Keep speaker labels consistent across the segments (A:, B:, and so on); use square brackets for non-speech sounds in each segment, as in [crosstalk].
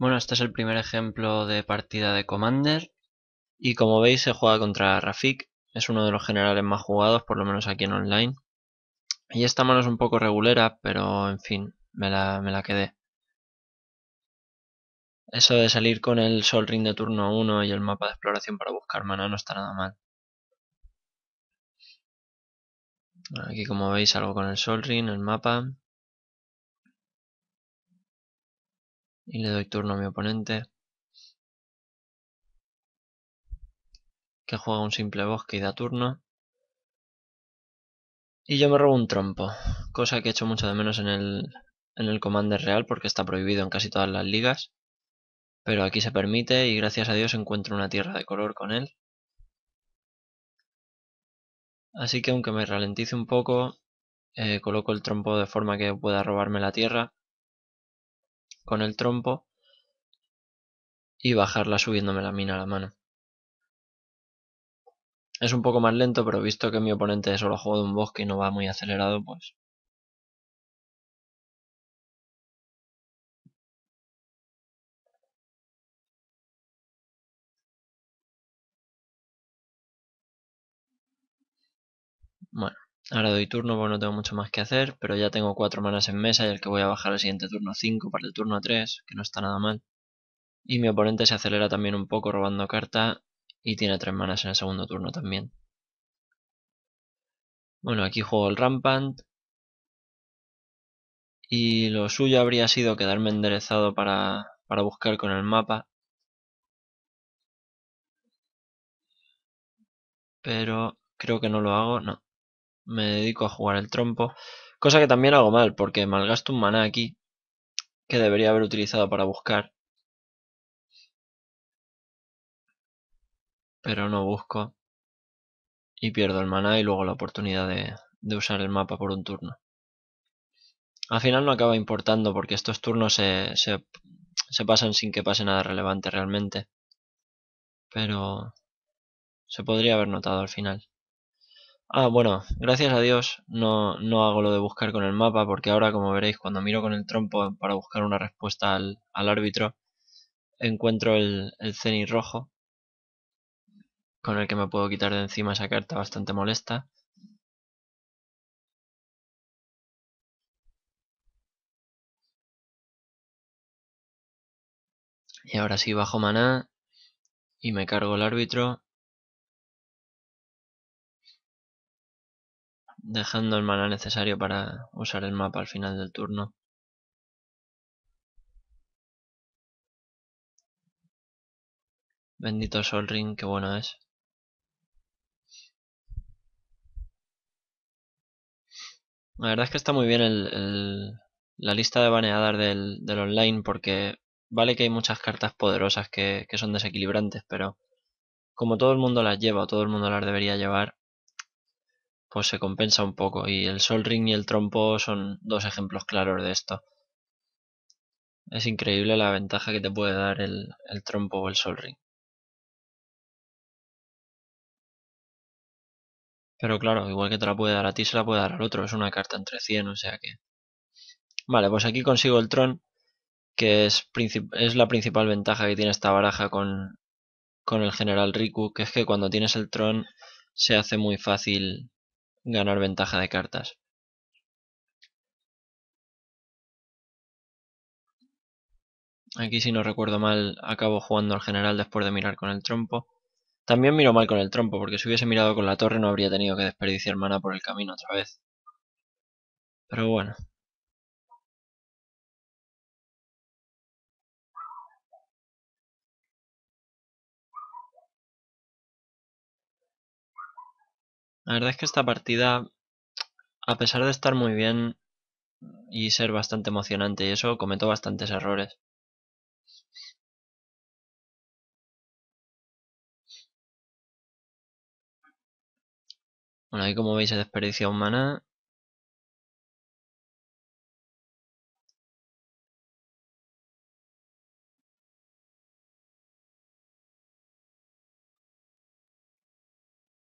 A: Bueno, este es el primer
B: ejemplo de partida de Commander. Y como veis se juega contra Rafik. Es uno de los generales más jugados, por lo menos aquí en online. Y esta mano es un poco regulera, pero en fin, me la, quedé. Eso de salir con el Sol Ring de turno 1 y el mapa de exploración para buscar mana no está nada mal. Aquí como veis algo con el Sol Ring, el mapa.
A: y le doy turno a mi oponente
B: que juega un simple bosque y da turno y yo me robo un trompo cosa que he hecho mucho de menos en el, en el Commander Real porque está prohibido en casi todas las ligas pero aquí se permite y gracias a Dios encuentro una tierra de color con él así que aunque me ralentice un poco eh, coloco el trompo de forma que pueda robarme la tierra con el trompo y bajarla subiéndome la mina a la mano. Es un poco más lento, pero visto que mi oponente solo juega de un bosque y no va muy acelerado, pues... Bueno. Ahora doy turno porque no tengo mucho más que hacer, pero ya tengo cuatro manas en mesa y el que voy a bajar el siguiente turno 5 para el turno 3, que no está nada mal. Y mi oponente se acelera también un poco robando carta y tiene tres manas en el segundo turno también. Bueno, aquí juego el Rampant. Y lo suyo habría sido quedarme enderezado para, para buscar con el mapa. Pero creo que no lo hago, no me dedico a jugar el trompo, cosa que también hago mal, porque malgasto un maná aquí, que debería haber utilizado para buscar.
A: Pero no busco.
B: Y pierdo el maná y luego la oportunidad de, de usar el mapa por un turno. Al final no acaba importando porque estos turnos se, se, se pasan sin que pase nada relevante realmente. Pero se podría haber notado al final. Ah, bueno, gracias a Dios no, no, hago lo de buscar con el mapa porque ahora, como veréis, cuando miro con el trompo para buscar una respuesta al, árbitro, encuentro el, el rojo con el que me puedo quitar de encima esa carta
A: bastante molesta. Y ahora sí bajo maná y me cargo el árbitro dejando el mana necesario para usar el mapa al final del turno.
B: Bendito Sol Ring, qué bueno es. La verdad es que está muy bien la lista de baneadas del, del, online porque vale que hay muchas cartas poderosas que, que son desequilibrantes, pero como todo el mundo las lleva o todo el mundo las debería llevar, pues se compensa un poco. Y el Sol Ring y el Trompo son dos ejemplos claros de esto. Es increíble la ventaja que te puede dar el,
A: Trompo o el Sol Ring.
B: Pero claro, igual que te la puede dar a ti, se la puede dar al otro. Es una carta entre 100, o sea que... Vale, pues aquí consigo el Tron, que es, la principal ventaja que tiene esta baraja con, con el General Riku, que es que cuando tienes el Tron se hace muy fácil ganar ventaja de cartas. Aquí si no recuerdo mal acabo jugando al general después de mirar con el trompo. También miro mal con el trompo porque si hubiese mirado con la torre no habría tenido que desperdiciar mana por el camino otra vez. Pero bueno, La verdad es que esta partida, a pesar de estar muy bien y ser bastante emocionante y eso, cometo bastantes errores.
A: Bueno, ahí como veis es desperdicia humana.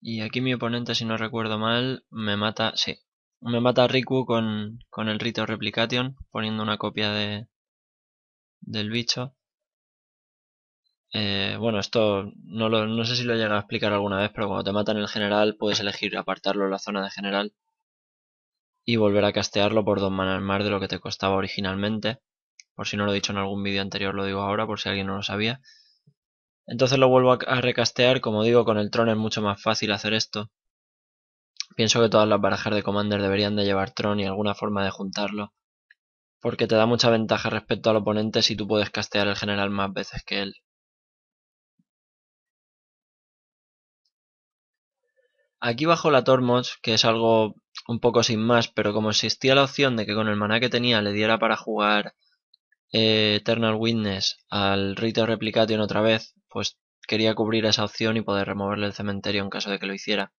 A: Y aquí mi
B: oponente, si no recuerdo mal, me mata... Sí, me mata a Riku con, con el rito Replication, poniendo una copia de, del bicho. Eh, bueno, esto no, no sé si lo he llegado a explicar alguna vez, pero cuando te matan el general puedes elegir apartarlo en la zona de general y volver a castearlo por dos manas más de lo que te costaba originalmente. Por si no lo he dicho en algún vídeo anterior, lo digo ahora por si alguien no lo sabía. Entonces lo vuelvo a recastear, como digo, con el Tron es mucho más fácil hacer esto. Pienso que todas las barajas de Commander deberían de llevar Tron y alguna forma de juntarlo. Porque te da mucha ventaja respecto al oponente si tú puedes castear el general más veces que él. Aquí bajo la Tormos, que es algo un poco sin más, pero como existía la opción de que con el maná que tenía le diera para jugar eh, Eternal Witness al Rito Replication otra vez, pues quería cubrir esa opción y poder removerle el cementerio en caso de que lo hiciera.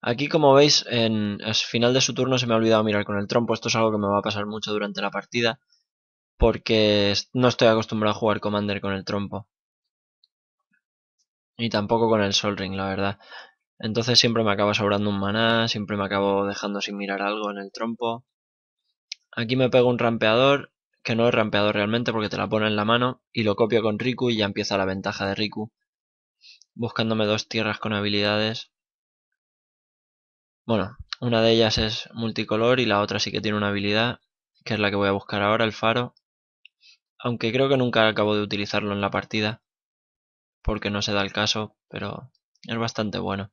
B: Aquí como veis, en final de su turno se me ha olvidado mirar con el trompo, esto es algo que me va a pasar mucho durante la partida, porque no estoy acostumbrado a jugar Commander con el trompo. Y tampoco con el Sol Ring, la verdad. Entonces siempre me acaba sobrando un maná, siempre me acabo dejando sin mirar algo en el trompo. Aquí me pego un rampeador que no he rampeado realmente porque te la pone en la mano y lo copio con Riku y ya empieza la ventaja de Riku. Buscándome dos tierras con habilidades. Bueno, una de ellas es multicolor y la otra sí que tiene una habilidad, que es la que voy a buscar ahora, el faro. Aunque creo que nunca acabo de utilizarlo en la partida, porque no se da el caso, pero es bastante bueno.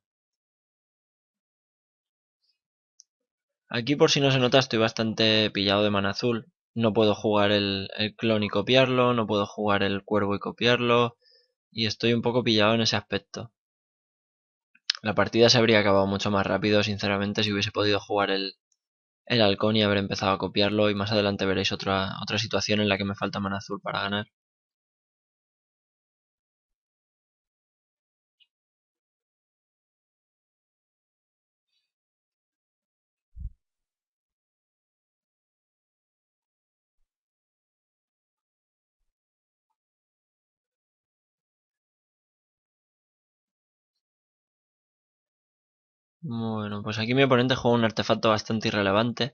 B: Aquí por si no se nota estoy bastante pillado de mana azul, no puedo jugar el, el clon y copiarlo, no puedo jugar el cuervo y copiarlo, y estoy un poco pillado en ese aspecto. La partida se habría acabado mucho más rápido, sinceramente, si hubiese podido jugar el, el halcón y haber empezado a copiarlo, y más adelante veréis otra, otra situación en la que me falta mana azul para ganar. Bueno, pues aquí mi oponente juega un artefacto bastante irrelevante.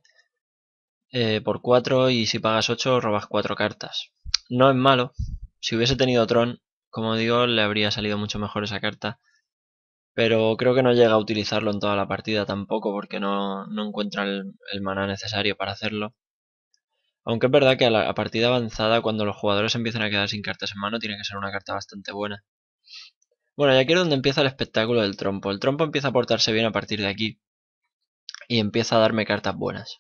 B: Eh, por 4 y si pagas 8 robas 4 cartas. No es malo. Si hubiese tenido Tron, como digo, le habría salido mucho mejor esa carta. Pero creo que no llega a utilizarlo en toda la partida tampoco porque no, encuentra el, el, maná necesario para hacerlo. Aunque es verdad que a la a partida avanzada cuando los jugadores empiezan a quedar sin cartas en mano tiene que ser una carta bastante buena. Bueno, y aquí es donde empieza el espectáculo del trompo. El trompo empieza a portarse bien a partir de aquí. Y empieza a darme cartas buenas.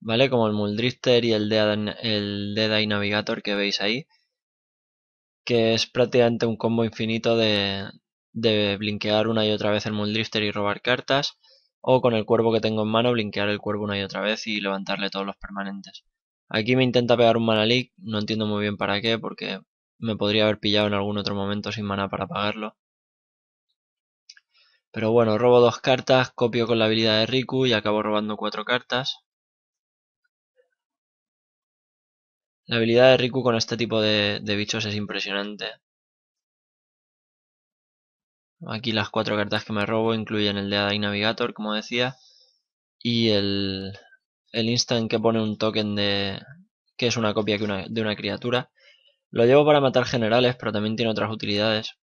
B: ¿Vale? Como el Muldrifter y el Dead, el Eye Navigator que veis ahí. Que es prácticamente un combo infinito de, de blinquear una y otra vez el Muldrifter y robar cartas. O con el cuervo que tengo en mano, blinquear el cuervo una y otra vez y levantarle todos los permanentes. Aquí me intenta pegar un manalik no entiendo muy bien para qué, porque me podría haber pillado en algún otro momento sin mana para pagarlo. Pero bueno, robo dos cartas, copio con la habilidad de Riku y acabo robando cuatro cartas. La habilidad de Riku con este tipo de, bichos es impresionante. Aquí las cuatro cartas que me robo incluyen el de Adai Navigator, como decía, y el, instant que pone un token de que es una copia de una criatura lo llevo para matar generales, pero también tiene otras utilidades.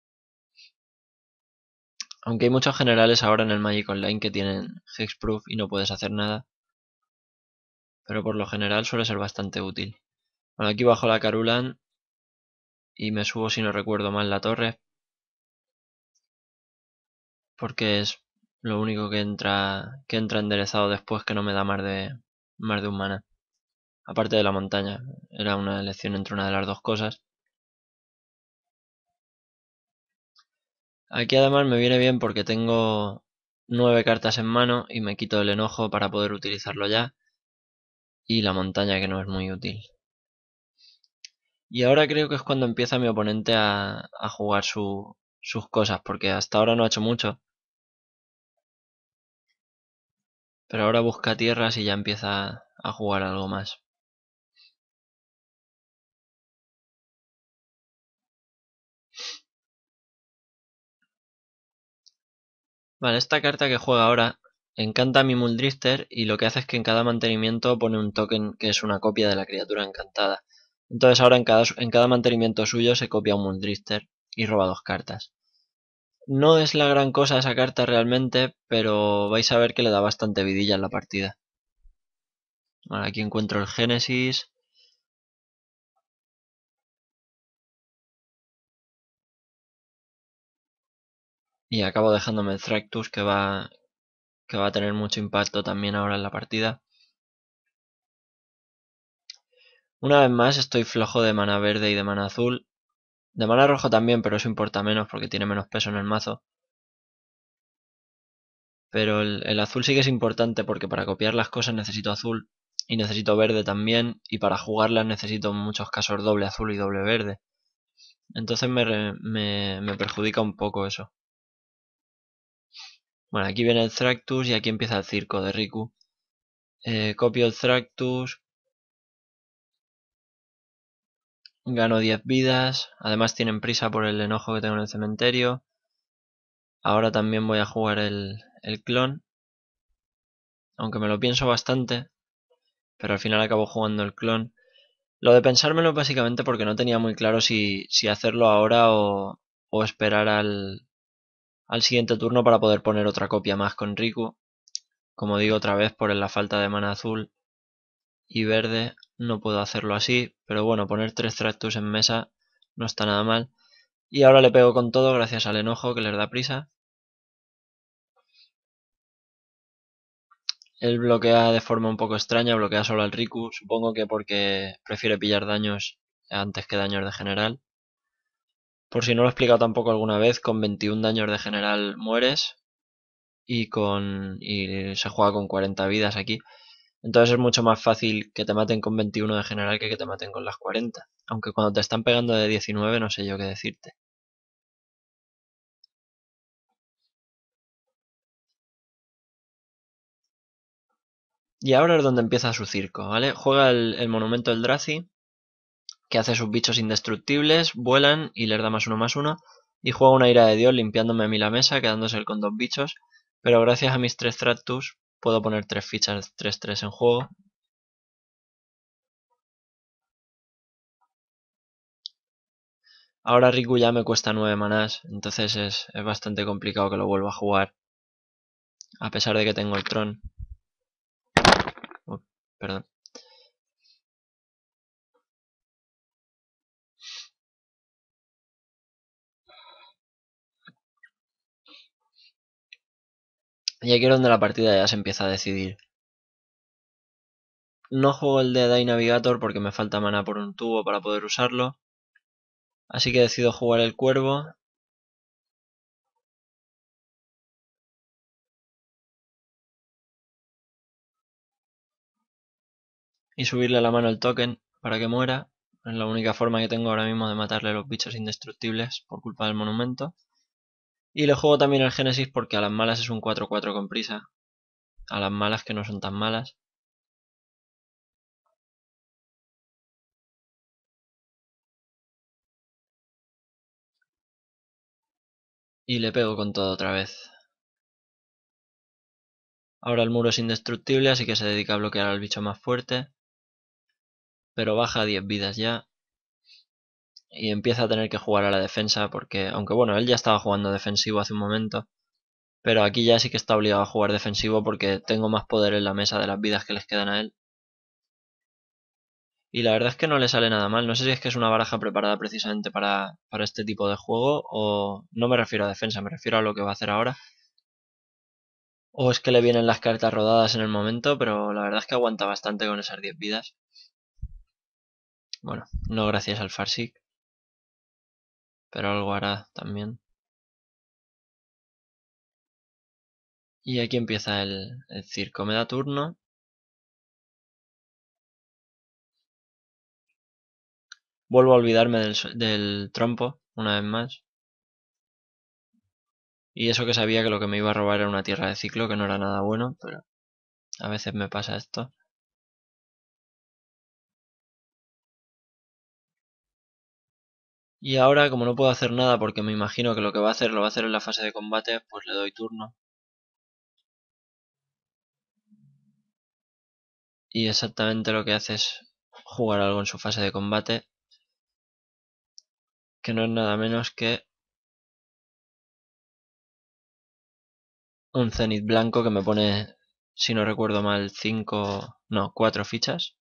B: Aunque hay muchos generales ahora en el Magic Online que tienen Hexproof y no puedes hacer nada. Pero por lo general suele ser bastante útil. Bueno, aquí bajo la Carulan y me subo si no recuerdo mal la torre. Porque es lo único que entra que entra enderezado después que no me da más de más de un mana aparte de la montaña. Era una elección entre una de las dos cosas. Aquí además me viene bien porque tengo nueve cartas en mano y me quito el enojo para poder utilizarlo ya. Y la montaña que no es muy útil. Y ahora creo que es cuando empieza mi oponente a, jugar sus cosas, porque hasta ahora no ha hecho mucho. Pero ahora busca tierras y ya empieza a
A: jugar algo más.
B: Vale, esta carta que juega ahora encanta a mi Muldrifter y lo que hace es que en cada mantenimiento pone un token que es una copia de la criatura encantada. Entonces ahora en cada, mantenimiento suyo se copia un Muldrifter y roba dos cartas. No es la gran cosa esa carta realmente, pero vais a ver que le da bastante vidilla en la partida. Vale, aquí encuentro el Génesis.
A: y acabo dejándome el Tractus
B: que va, que va a tener mucho impacto también ahora en la partida. Una vez más estoy flojo de mana verde y de mana azul. De mana rojo también, pero eso importa menos porque tiene menos peso en el mazo. Pero el, azul sí que es importante porque para copiar las cosas necesito azul y necesito verde también y para jugarlas necesito en muchos casos doble azul y doble verde. Entonces me, me perjudica un poco eso. Bueno, aquí viene el Thractus y aquí empieza el circo de Riku. Eh, copio el Thractus. Gano 10 vidas. Además tienen prisa por el enojo que tengo en el cementerio. Ahora también voy a jugar el, el clon. Aunque me lo pienso bastante. Pero al final acabo jugando el clon. Lo de pensármelo básicamente porque no tenía muy claro si, hacerlo ahora o esperar al, al siguiente turno para poder poner otra copia más con Riku. Como digo otra vez por la falta de mana azul y verde no puedo hacerlo así, pero bueno, poner tres Tractus en mesa no está nada mal. Y ahora le pego con todo gracias al enojo que les da prisa. Él bloquea de forma un poco extraña, bloquea solo al Riku, supongo que porque prefiere pillar daños antes que daños de general. Por si no lo he explicado tampoco alguna vez, con 21 daños de general mueres y, con, y se juega con 40 vidas aquí. Entonces es mucho más fácil que te maten con 21 de general que que te maten con las 40. Aunque cuando te están pegando de 19 no sé yo qué decirte. Y ahora es donde empieza su circo, ¿vale? Juega el, el monumento del Drazi, que hace sus bichos indestructibles, vuelan y les da más uno más uno, y juega una ira de dios limpiándome a mí la mesa, quedándose con dos bichos, pero gracias a mis tres Tractus puedo poner tres fichas 3-3 en juego. Ahora Riku ya me cuesta 9 manás, entonces es, bastante complicado que lo vuelva a jugar, a pesar de que tengo el Tron. Oh, perdón. Y aquí es donde la partida ya se empieza a decidir. No juego el de Day Navigator porque me falta mana por un tubo para poder usarlo. Así que decido jugar el cuervo. Y subirle la mano el token para que muera. Es la única forma que tengo ahora mismo de matarle los bichos indestructibles por culpa del monumento. Y le juego también al Génesis porque a las malas es un 4-4 con prisa. A las malas que no son tan malas.
A: Y le pego con todo otra vez.
B: Ahora el muro es indestructible, así que se dedica a bloquear al bicho más fuerte. Pero baja 10 vidas ya y empieza a tener que jugar a la defensa porque, aunque bueno, él ya estaba jugando defensivo hace un momento, pero aquí ya sí que está obligado a jugar defensivo porque tengo más poder en la mesa de las vidas que les quedan a él. Y la verdad es que no le sale nada mal, no sé si es que es una baraja preparada precisamente para, para este tipo de juego o no me refiero a defensa, me refiero a lo que va a hacer ahora. O es que le vienen las cartas rodadas en el momento, pero la verdad es que aguanta bastante con esas 10 vidas. Bueno, no gracias al Farsic
A: pero algo hará también. Y aquí empieza el, circo. Me da turno. Vuelvo a olvidarme del, del
B: trompo una vez más. Y eso que sabía que lo que me iba a robar era una tierra de ciclo, que no era nada bueno, pero a veces me pasa esto. Y ahora, como no puedo hacer nada porque me imagino que lo que va a hacer lo va a hacer en la fase de combate, pues le doy turno. Y exactamente
A: lo que hace es jugar algo en su fase de combate, que no es nada menos que un zenith blanco que me pone, si no recuerdo mal, 5, no, 4 fichas.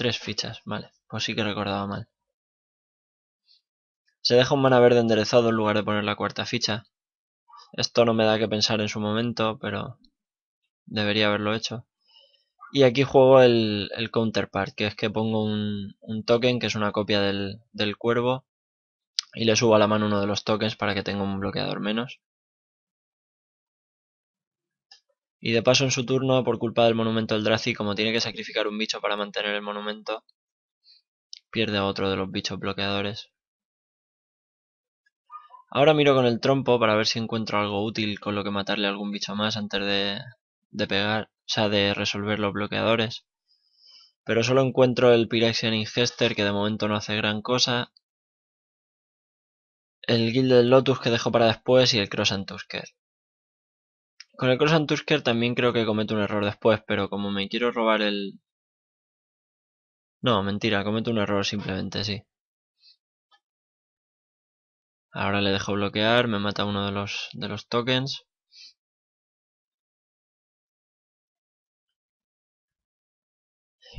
A: Tres fichas,
B: vale. Pues sí que recordaba mal. Se deja un mana verde enderezado en lugar de poner la cuarta ficha. Esto no me da que pensar en su momento, pero debería haberlo hecho. Y aquí juego el, counterpart, que es que pongo un, token, que es una copia del, del, cuervo, y le subo a la mano uno de los tokens para que tenga un bloqueador menos. Y de paso en su turno, por culpa del monumento del Drazi, como tiene que sacrificar un bicho para mantener el monumento, pierde a otro de los bichos bloqueadores. Ahora miro con el trompo para ver si encuentro algo útil con lo que matarle a algún bicho más antes de, de pegar, o sea, de resolver los bloqueadores. Pero solo encuentro el Pyrexian Ingester que de momento no hace gran cosa. El Guild del Lotus que dejo para después y el Cross con el Cross Tusker también creo que cometo un error después, pero como me quiero robar el... No,
A: mentira, cometo un error simplemente, sí. Ahora le dejo bloquear, me mata uno de los, de los tokens.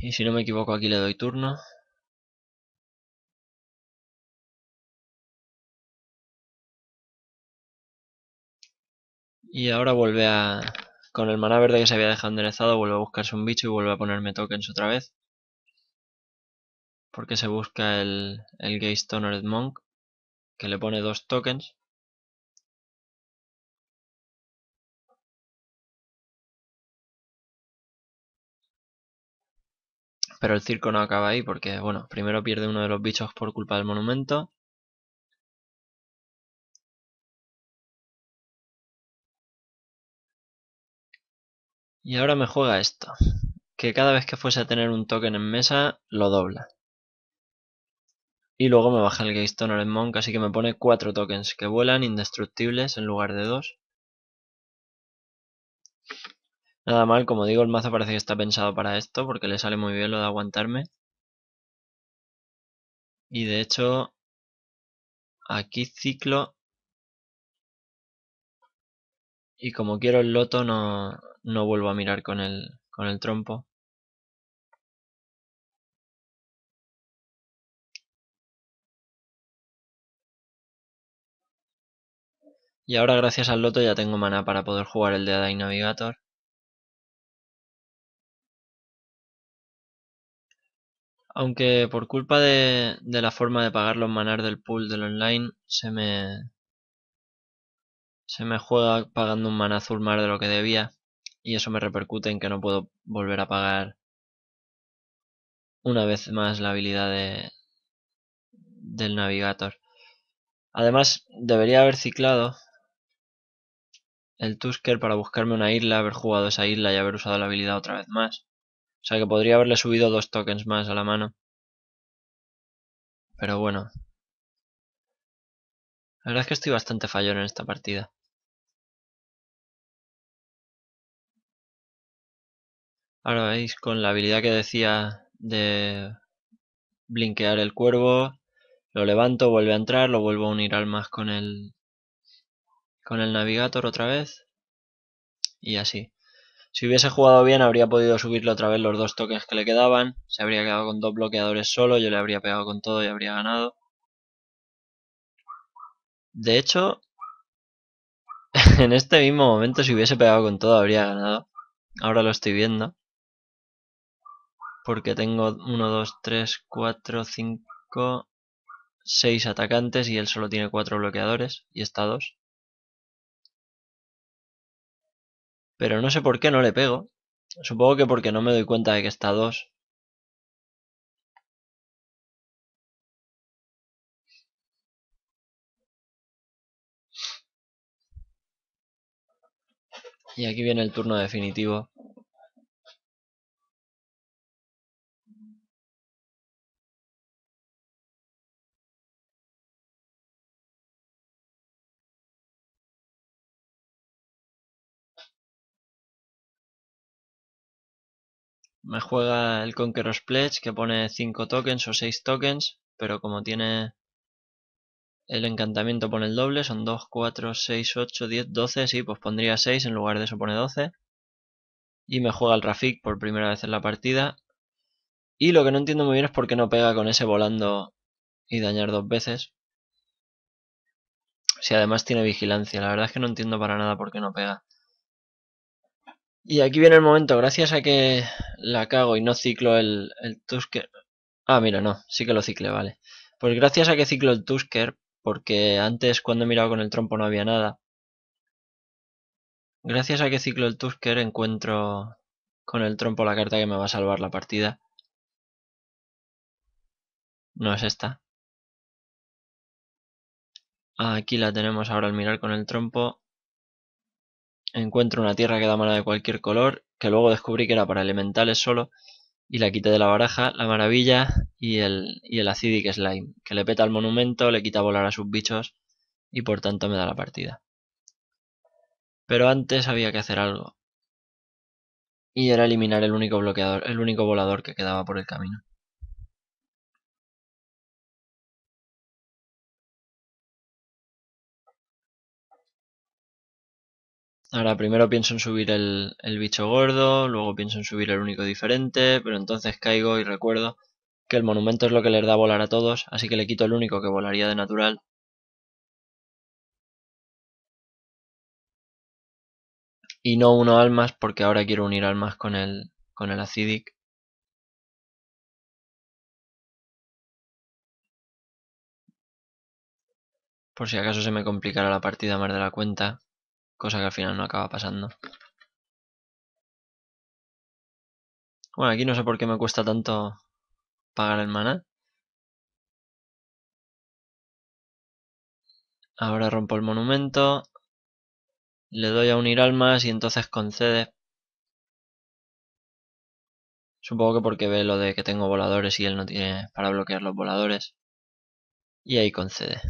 A: Y si no me equivoco aquí le doy turno.
B: Y ahora vuelve a... Con el mana verde que se había dejado enderezado, vuelve a buscarse un bicho y vuelve a ponerme tokens otra vez. Porque se busca el, el Gaze Monk, que le pone dos tokens.
A: Pero el circo no acaba ahí porque, bueno, primero pierde uno de los bichos por culpa del monumento.
B: Y ahora me juega esto, que cada vez que fuese a tener un token en mesa, lo dobla. Y luego me baja el Gate en Monk, así que me pone cuatro tokens que vuelan indestructibles en lugar de dos. Nada mal, como digo, el mazo parece que está pensado para esto, porque le sale muy bien lo de aguantarme. Y de hecho, aquí ciclo
A: y como quiero el loto no, no vuelvo a mirar con el, con el trompo. Y ahora gracias al loto ya tengo maná para poder jugar el de Adai Navigator. Aunque
B: por culpa de, de la forma de pagar los manar del pool del online se me, se me juega pagando un mana azul más de lo que debía. Y eso me repercute en que no puedo volver a pagar una vez más la habilidad de, del Navigator. Además, debería haber ciclado el Tusker para buscarme una isla, haber jugado esa isla y haber usado la habilidad otra vez más. O sea que podría haberle subido dos tokens más a la mano.
A: Pero bueno. La verdad es que estoy bastante fallón en esta partida.
B: Ahora veis con la habilidad que decía de blinquear el cuervo, lo levanto, vuelve a entrar, lo vuelvo a unir al más con el, con el navigator otra vez y así. Si hubiese jugado bien habría podido subirle otra vez los dos tokens que le quedaban, se habría quedado con dos bloqueadores solo, yo le habría pegado con todo y habría ganado. De hecho, [laughs] en este mismo momento si hubiese pegado con todo habría ganado. Ahora lo estoy viendo porque tengo 1, 2, 3, 4, 5, 6 atacantes y él solo tiene 4 bloqueadores y está 2. Pero no sé por qué no
A: le pego. Supongo que porque no me doy cuenta de que está 2. Y aquí viene el turno definitivo.
B: me juega el Conqueror's Pledge que pone 5 tokens o 6 tokens, pero como tiene el encantamiento pone el doble, son 2, 4, 6, 8, 10, 12, sí, pues pondría 6, en lugar de eso pone 12. Y me juega el Rafik por primera vez en la partida. Y lo que no entiendo muy bien es por qué no pega con ese volando y dañar dos veces. Si además tiene vigilancia, la verdad es que no entiendo para nada por qué no pega. Y aquí viene el momento, gracias a que la cago y no ciclo el, Tusker. Ah, mira, no, sí que lo cicle, vale. Pues gracias a que ciclo el Tusker, porque antes cuando he mirado con el trompo no había nada. Gracias a que ciclo el Tusker encuentro con el trompo la carta que me va a salvar la partida.
A: No es esta. Aquí la
B: tenemos ahora al mirar con el trompo. Encuentro una tierra que da mana de cualquier color, que luego descubrí que era para elementales solo, y la quité de la baraja, la maravilla y el, y el acidic slime, que le peta al monumento, le quita volar a sus bichos y por tanto me da la partida. Pero antes había que hacer algo. Y era eliminar el único bloqueador, el único volador que quedaba por el camino. Ahora primero pienso en subir el, bicho gordo, luego pienso en subir el único diferente, pero entonces caigo y recuerdo que el monumento es lo que les da volar a todos, así que le quito el único que volaría de natural.
A: Y no uno almas porque ahora quiero unir almas con el, con el acidic. Por si acaso se me
B: complicara la partida más de la cuenta cosa que al final no acaba pasando. Bueno, aquí no sé por qué me cuesta tanto pagar el
A: maná. Ahora rompo
B: el monumento. Le doy a unir almas y entonces concede. Supongo que porque ve lo de que tengo voladores y él no tiene
A: para bloquear los voladores. Y ahí concede.